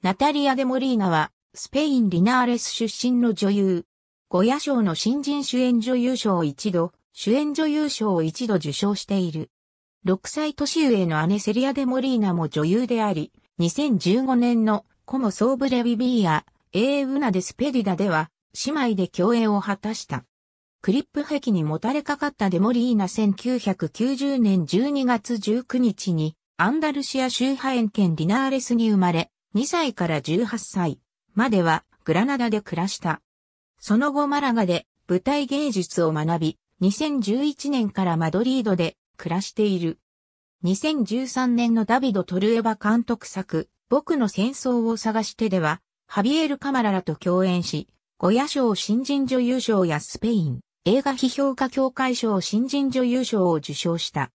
ナタリア・デ・モリーナは、スペイン・リナーレス出身の女優。ゴヤ賞の新人主演女優賞を一度、主演女優賞を一度受賞している。6歳年上の姉セリア・デ・モリーナも女優であり、2015年のコモ・ソーブレ・ビビーア、エー・ウナ・デ・スペディダでは、姉妹で共演を果たした。クリップ壁にもたれかかったデモリーナ1990年12月19日にアンダルシア州ハエン県リナーレスに生まれ、2歳から18歳まではグラナダで暮らした。その後マラガで舞台芸術を学び、2011年からマドリードで暮らしている。2013年のダビド・トルエバ監督作、僕の戦争を探してでは、ハビエル・カマララと共演し、ゴヤ賞新人女優賞やスペイン映画批評家協会賞新人女優賞を受賞した。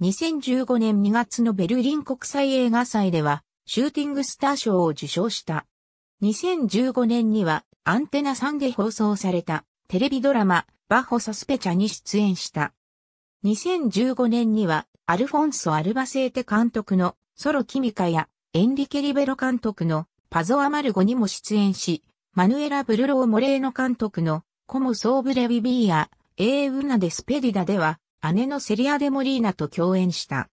2015年2月のベルリン国際映画祭では、シューティングスター賞を受賞した。2015年にはアンテナ3で放送されたテレビドラマバホサスペチャに出演した。2015年にはアルフォンソ・アルバセーテ監督のソロ・キミカやエンリケ・リベロ監督のパゾア・マルゴにも出演し、マヌエラ・ブルロー・モレーノ監督のコモ・ソーブレ・ビビーやエー・ウナ・デスペディダでは姉のセリア・デ・モリーナと共演した。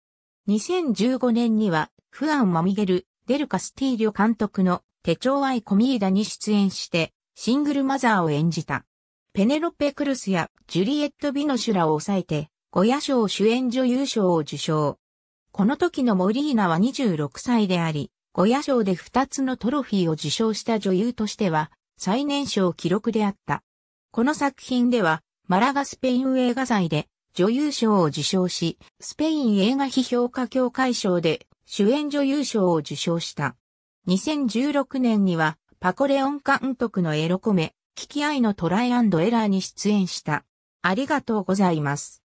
2015年には、フアン・マミゲル、デル・カスティーリョ監督の手帳愛コミーダに出演して、シングルマザーを演じた。ペネロペ・クルスやジュリエット・ビノシュラを抑えて、ゴヤ賞主演女優賞を受賞。この時のモリーナは26歳であり、ゴヤ賞で2つのトロフィーを受賞した女優としては、最年少記録であった。この作品では、マラガスペイン映画祭で女優賞を受賞し、スペイン映画批評家協会賞で主演女優賞を受賞した。2016年にはパコレオン監督のエロコメ、聞き合いのトライアンドエラーに出演した。ありがとうございます。